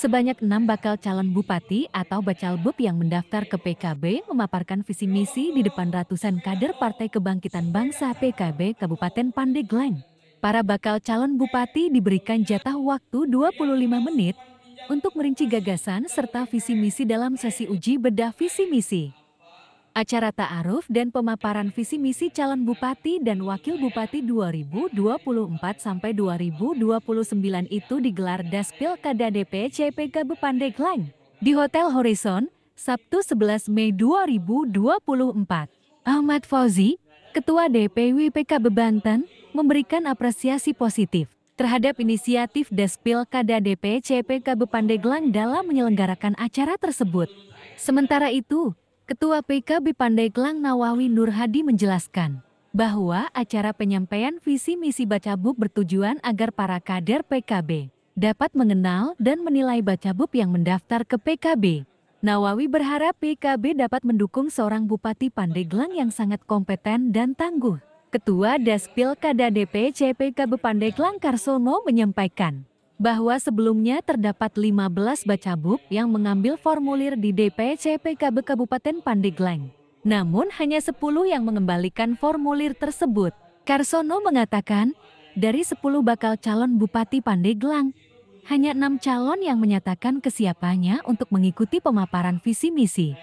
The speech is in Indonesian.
Sebanyak enam bakal calon bupati atau bacal bup yang mendaftar ke PKB memaparkan visi misi di depan ratusan kader Partai Kebangkitan Bangsa PKB Kabupaten Pandeglang. Para bakal calon bupati diberikan jatah waktu 25 menit untuk merinci gagasan serta visi misi dalam sesi uji bedah visi misi. Acara ta'aruf dan pemaparan visi misi calon bupati dan wakil bupati 2024 sampai 2029 itu digelar Daspil Kada DPC PKB Pandeglang di Hotel Horizon, Sabtu 11 Mei 2024. Ahmad Fauzi, Ketua DPW PKB Banten, memberikan apresiasi positif terhadap inisiatif Daspil Kada DPC PKB Pandeglang dalam menyelenggarakan acara tersebut. Sementara itu, Ketua PKB Pandeglang Nawawi Nur Hadi menjelaskan bahwa acara penyampaian visi misi Baca buk bertujuan agar para kader PKB dapat mengenal dan menilai Baca buk yang mendaftar ke PKB. Nawawi berharap PKB dapat mendukung seorang Bupati Pandeglang yang sangat kompeten dan tangguh. Ketua Daspil Kada DPC PKB Pandeglang Karsono menyampaikan, bahwa sebelumnya terdapat 15 bacabuk yang mengambil formulir di DPC PKB Kabupaten Pandeglang. Namun hanya 10 yang mengembalikan formulir tersebut. Karsono mengatakan, dari 10 bakal calon Bupati Pandeglang, hanya enam calon yang menyatakan kesiapannya untuk mengikuti pemaparan visi misi.